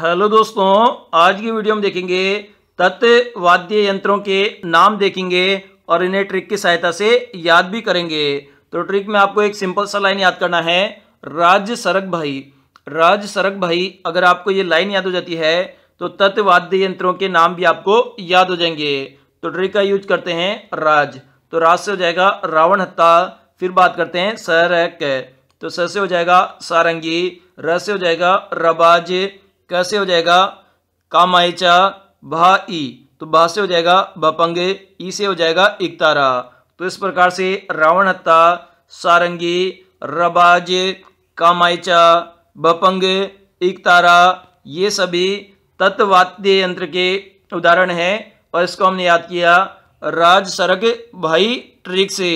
hello दोस्तों आज की वीडियो में देखेंगे तत्व वाद्य यंत्रों के नाम देखेंगे और इन्हें ट्रिक की सहायता से याद भी करेंगे तो ट्रिक में आपको एक सिंपल सा लाइन याद करना है राज सरक भाई राज सरक भाई अगर आपको ये लाइन याद हो जाती है तो तत्व वाद्य यंत्रों के नाम भी आपको याद हो जाएंगे तो ट्रिक का यूज करते हैं राज तो राज से हो जाएगा रावण हत्ता फिर बात करते हैं सरक तो स से हो जाएगा सारंगी र से हो जाएगा रबाज कैसे हो जाएगा कामाइचा भा ई तो भा से हो जाएगा बपंगे ई से हो जाएगा इकतारा तो इस प्रकार से रावण हत्ता सारंगी रबाज कामायचा बपंग इकतारा ये सभी तत्वाद्य यंत्र के उदाहरण हैं और इसको हमने याद किया राज सरग भाई ट्रिक से